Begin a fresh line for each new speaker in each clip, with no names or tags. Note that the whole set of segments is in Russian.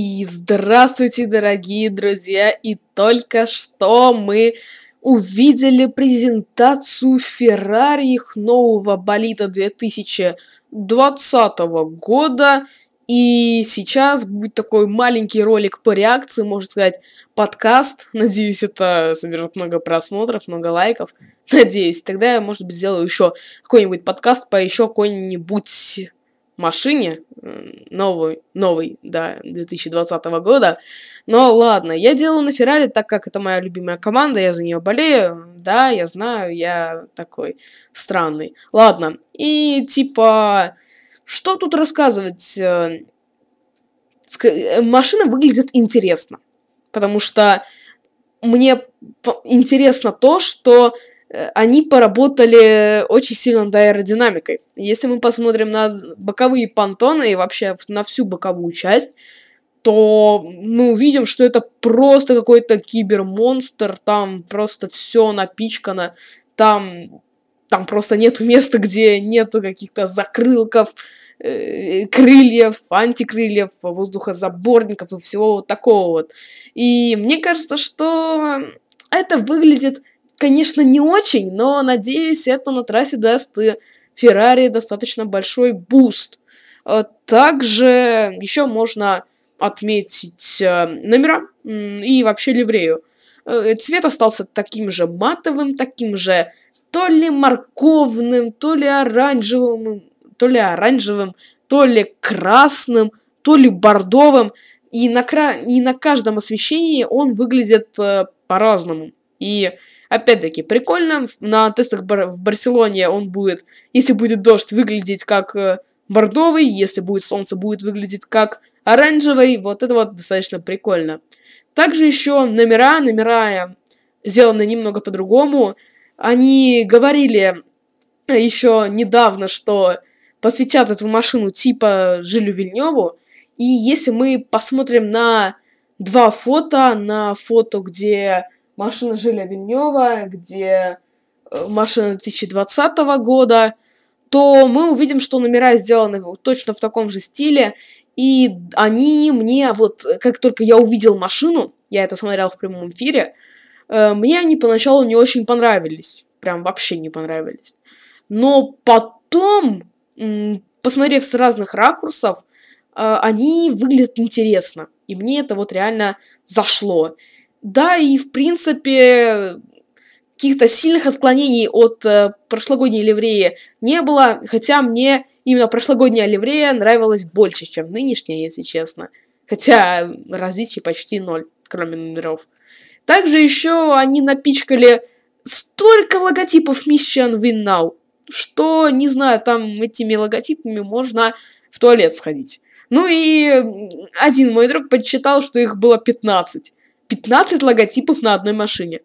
И здравствуйте, дорогие друзья! И только что мы увидели презентацию Ferrari их нового болита 2020 года. И сейчас будет такой маленький ролик по реакции, можно сказать, подкаст. Надеюсь, это соберет много просмотров, много лайков. Надеюсь. Тогда я, может быть, сделаю еще какой-нибудь подкаст по еще какой-нибудь машине новой, новой, да, 2020 года. Но ладно, я делаю на Феррари, так как это моя любимая команда, я за нее болею, да, я знаю, я такой странный. Ладно, и типа, что тут рассказывать? Э, э, машина выглядит интересно, потому что мне интересно то, что Э, они поработали очень сильно над аэродинамикой. Если мы посмотрим на боковые понтоны и вообще на всю боковую часть, то мы увидим, что это просто какой-то кибермонстр, там просто все напичкано, там, там просто нету места, где нету каких-то закрылков, э, крыльев, антикрыльев, воздухозаборников и всего вот такого вот. И мне кажется, что это выглядит конечно, не очень, но, надеюсь, это на трассе даст Феррари достаточно большой буст. А также еще можно отметить э, номера и вообще ливрею. Э, цвет остался таким же матовым, таким же то ли морковным, то ли оранжевым, то ли оранжевым, то ли красным, то ли бордовым. И на, кра... и на каждом освещении он выглядит э, по-разному. И опять-таки прикольно, на тестах бар в Барселоне он будет, если будет дождь, выглядеть как э, бордовый, если будет солнце, будет выглядеть как оранжевый. Вот это вот достаточно прикольно. Также еще номера, номера э, сделаны немного по-другому. Они говорили э, еще недавно, что посвятят эту машину типа Жилю Вильневу. И если мы посмотрим на два фото, на фото, где машина Жиля Вильнева, где э, машина 2020 года, то мы увидим, что номера сделаны точно в таком же стиле. И они мне, вот как только я увидел машину, я это смотрел в прямом эфире, э, мне они поначалу не очень понравились. Прям вообще не понравились. Но потом, посмотрев с разных ракурсов, э, они выглядят интересно. И мне это вот реально зашло. Да, и в принципе каких-то сильных отклонений от э, прошлогодней ливреи не было, хотя мне именно прошлогодняя ливрея нравилась больше, чем нынешняя, если честно. Хотя различий почти ноль, кроме номеров. Также еще они напичкали столько логотипов Mission Win Now, что, не знаю, там этими логотипами можно в туалет сходить. Ну и один мой друг подсчитал, что их было 15. 15 логотипов на одной машине.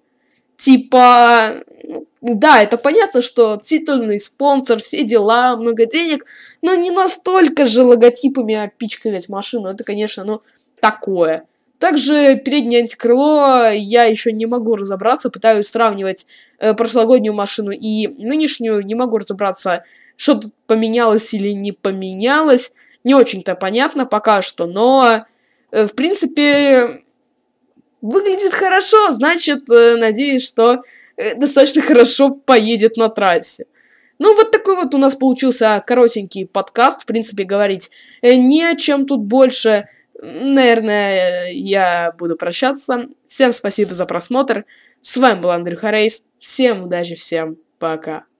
Типа, ну, да, это понятно, что титульный спонсор, все дела, много денег, но не настолько же логотипами опичкать машину. Это, конечно, ну, такое. Также переднее антикрыло я еще не могу разобраться, пытаюсь сравнивать э, прошлогоднюю машину и нынешнюю, не могу разобраться, что тут поменялось или не поменялось. Не очень-то понятно пока что, но э, в принципе выглядит хорошо, значит, э, надеюсь, что э, достаточно хорошо поедет на трассе. Ну, вот такой вот у нас получился коротенький подкаст, в принципе, говорить э, ни о чем тут больше. Наверное, я буду прощаться. Всем спасибо за просмотр. С вами был Андрюха Рейс. Всем удачи, всем пока.